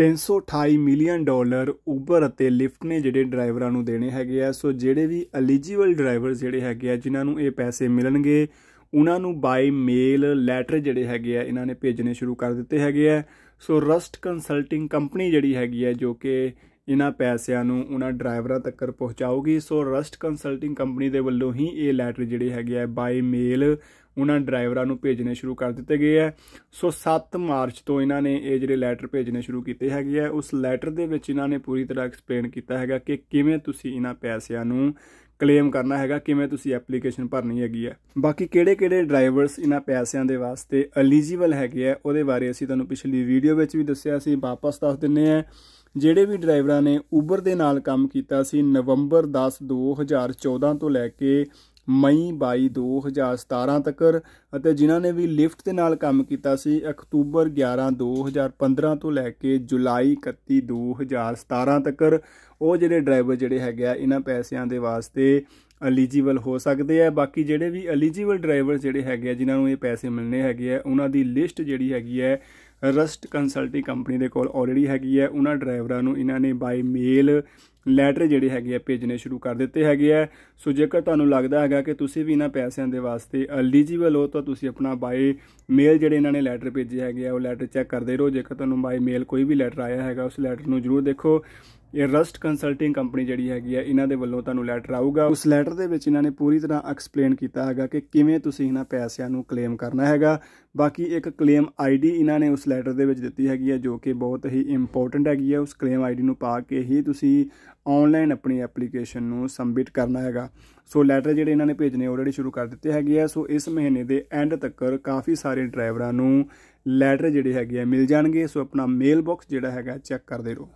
328 million dollar Uber ਅਤੇ Lyft ਨੇ ਜਿਹੜੇ ਡਰਾਈਵਰਾਂ ਨੂੰ ਦੇਣੇ ਹੈਗੇ ਆ ਸੋ ਜਿਹੜੇ ਵੀ ਐਲੀਜੀਬਲ ਡਰਾਈਵਰ ਜਿਹੜੇ ਹੈਗੇ ਆ ਜਿਨ੍ਹਾਂ ਨੂੰ ਇਹ ਪੈਸੇ ਮਿਲਣਗੇ ਉਹਨਾਂ ਨੂੰ ਬਾਈ ਮੇਲ ਲੈਟਰ ਜਿਹੜੇ ਹੈਗੇ ਆ ਇਹਨਾਂ ਨੇ ਭੇਜਣੇ ਸ਼ੁਰੂ ਕਰ ਦਿੱਤੇ ਹੈਗੇ ਆ ਸੋ ਰਸਟ ਕੰਸਲਟਿੰਗ ਕੰਪਨੀ ਜਿਹੜੀ ਹੈਗੀ ਆ ਜੋ ਕਿ ਇਹਨਾਂ ਪੈਸਿਆਂ ਨੂੰ ਉਹਨਾਂ ਡਰਾਈਵਰਾਂ ਤੱਕ ਪਹੁੰਚਾਉਗੀ ਸੋ ਰਸਟ ਕੰਸਲਟਿੰਗ ਕੰਪਨੀ ਦੇ ਵੱਲੋਂ ਹੀ ਇਹ ਲੈਟਰ ਜਿਹੜੇ ਹੈਗੇ ਆ ਬਾਈ ਮੇਲ ਉਹਨਾਂ ਡਰਾਈਵਰਾਂ ਨੂੰ ਭੇਜਣੇ ਸ਼ੁਰੂ ਕਰ ਦਿੱਤੇ ਗਏ ਆ ਸੋ 7 ਮਾਰਚ ਤੋਂ ਇਹਨਾਂ ਨੇ ਇਹ ਜਿਹੜੇ ਲੈਟਰ ਭੇਜਣੇ ਸ਼ੁਰੂ ਕੀਤੇ ਹੈਗੇ ਆ ਉਸ ਲੈਟਰ ਦੇ ਵਿੱਚ ਇਹਨਾਂ ਨੇ ਪੂਰੀ ਤਰ੍ਹਾਂ ਐਕਸਪਲੇਨ ਕੀਤਾ ਹੈਗਾ ਕਿ ਕਿਵੇਂ ਤੁਸੀਂ ਇਹਨਾਂ ਪੈਸਿਆਂ ਨੂੰ ਕਲੇਮ ਕਰਨਾ ਹੈਗਾ ਕਿਵੇਂ ਤੁਸੀਂ ਐਪਲੀਕੇਸ਼ਨ ਭਰਨੀ ਹੈਗੀ ਆ ਬਾਕੀ ਕਿਹੜੇ-ਕਿਹੜੇ ਡਰਾਈਵਰਸ ਇਹਨਾਂ ਪੈਸਿਆਂ ਦੇ ਵਾਸਤੇ ਐਲੀਜੀਬਲ ਹੈਗੇ ਆ ਉਹਦੇ ਬਾਰੇ ਅਸੀਂ ਤੁਹਾਨੂੰ ਪਿਛਲੀ ਵੀਡੀਓ ਵਿੱਚ ਵੀ ਦੱਸਿਆ ਸੀ ਵਾਪਸ ਦੱਸ ਦਿੰਨੇ ਆ ਜਿਹੜੇ ਵੀ ਡਰਾਈਵਰਾਂ ਨੇ ਉਬਰ ਦੇ ਨਾਲ ਕੰਮ ਕੀਤਾ ਸੀ ਨਵੰਬਰ 10 2014 ਤੋਂ ਲੈ ਕੇ ਮਈ 22 2017 ਤੱਕ ਅਤੇ ਜਿਨ੍ਹਾਂ ਨੇ ਵੀ ਲਿਫਟ ਦੇ ਨਾਲ ਕੰਮ ਕੀਤਾ ਸੀ ਅਕਤੂਬਰ 11 2015 ਤੋਂ ਲੈ ਕੇ ਜੁਲਾਈ 31 2017 ਤੱਕ ਉਹ ਜਿਹੜੇ ਡਰਾਈਵਰ ਜਿਹੜੇ ਹੈਗੇ ਆ ਇਹਨਾਂ ਪੈਸਿਆਂ ਦੇ ਵਾਸਤੇ ਐਲੀਜੀਬਲ ਹੋ ਸਕਦੇ ਆ ਬਾਕੀ ਜਿਹੜੇ ਵੀ ਐਲੀਜੀਬਲ ਡਰਾਈਵਰ ਜਿਹੜੇ ਹੈਗੇ ਆ ਜਿਨ੍ਹਾਂ ਨੂੰ ਇਹ ਪੈਸੇ ਮਿਲਣੇ ਹੈਗੇ ਆ ਉਹਨਾਂ ਦੀ ਲਿਸਟ ਜਿਹੜੀ ਹੈਗੀ ਹੈ ਰਸਟ ਕੰਸਲਟਿੰਗ ਕੰਪਨੀ ਦੇ ਕੋਲ ਆਲਰੇਡੀ ਹੈਗੀ ਹੈ ਉਹਨਾਂ ਡਰਾਈਵਰਾਂ ਨੂੰ ਇਹਨਾਂ ਨੇ ਬਾਈ ਮੇਲ ਲੈਟਰ ਜਿਹੜੇ ਹੈਗੇ ਆ ਭੇਜਨੇ ਸ਼ੁਰੂ ਕਰ ਦਿੱਤੇ ਹੈਗੇ ਆ ਸੋ ਜੇਕਰ ਤੁਹਾਨੂੰ ਲੱਗਦਾ ਹੈਗਾ ਕਿ ਤੁਸੀਂ ਵੀ ਇਹਨਾਂ ਪੈਸਿਆਂ ਦੇ ਵਾਸਤੇ ਐਲੀਜੀਬਲ ਹੋ ਤਾਂ ਤੁਸੀਂ ਆਪਣਾ ਬਾਈ ਮੇਲ ਜਿਹੜੇ ਇਹਨਾਂ ਨੇ ਲੈਟਰ ਭੇਜੇ ਹੈਗੇ ਆ ਉਹ ਲੈਟਰ ਚੈੱਕ ਕਰਦੇ ਰਹੋ ਜੇਕਰ ਤੁਹਾਨੂੰ ਬਾਈ ਮੇਲ ਕੋਈ ਵੀ ਲੈਟਰ ਆਇਆ ਹੈਗਾ ਉਸ ਲੈਟਰ ਨੂੰ ਜ਼ਰੂਰ ਦੇਖੋ ਇਹ ਰਸਟ ਕੰਸਲਟਿੰਗ ਕੰਪਨੀ ਜਿਹੜੀ ਹੈਗੀ ਆ ਇਹਨਾਂ ਦੇ ਵੱਲੋਂ ਤੁਹਾਨੂੰ ਲੈਟਰ ਆਊਗਾ ਉਸ ਲੈਟਰ ਦੇ ਵਿੱਚ ਇਹਨਾਂ ਨੇ ਪੂਰੀ ਤਰ੍ਹਾਂ ਐਕਸਪਲੇਨ ਕੀਤਾ ਹੈਗਾ ਕਿ ਕਿਵੇਂ ਤੁਸੀਂ ਇਹਨਾਂ ਪੈਸਿਆਂ ਨੂੰ ਕਲੇਮ ਕਰਨਾ ਹੈਗਾ ਬਾਕੀ ਇੱਕ ਕਲੇਮ ਆਈਡੀ ਇਹਨਾਂ ਨੇ ਉਸ ਲੈਟਰ ਦੇ ਵਿੱਚ ਦਿੱਤੀ ਹੈਗੀ ਹੈ ਜੋ ਕਿ ਬਹੁਤ ਹੀ ਇੰਪੋਰਟੈਂਟ ਹੈਗੀ ਹੈ ਉਸ ਕਲੇਮ ਆਈਡੀ ਨੂੰ ਪਾ ਕੇ ਹੀ ਤੁਸੀਂ ਆਨਲਾਈਨ ਆਪਣੀ ਐਪਲੀਕੇਸ਼ਨ ਨੂੰ ਸਬਮਿਟ ਕਰਨਾ ਹੈਗਾ ਸੋ ਲੈਟਰ ਜਿਹੜੇ ਇਹਨਾਂ ਨੇ ਭੇਜਨੇ ਆਲਰੇਡੀ ਸ਼ੁਰੂ ਕਰ ਦਿੱਤੇ ਹੈਗੇ ਆ ਸੋ ਇਸ ਮਹੀਨੇ ਦੇ ਐਂਡ ਤੱਕ ਕਾਫੀ ਸਾਰੇ ਡਰਾਈਵਰਾਂ ਨੂੰ ਲੈਟਰ ਜਿਹੜੇ ਹੈਗੇ ਆ ਮਿਲ ਜਾਣਗੇ ਸੋ ਆਪਣਾ ਮੇਲ ਬਾਕਸ ਜਿਹੜਾ ਹੈਗਾ ਚੈੱਕ ਕਰਦੇ ਰਹੋ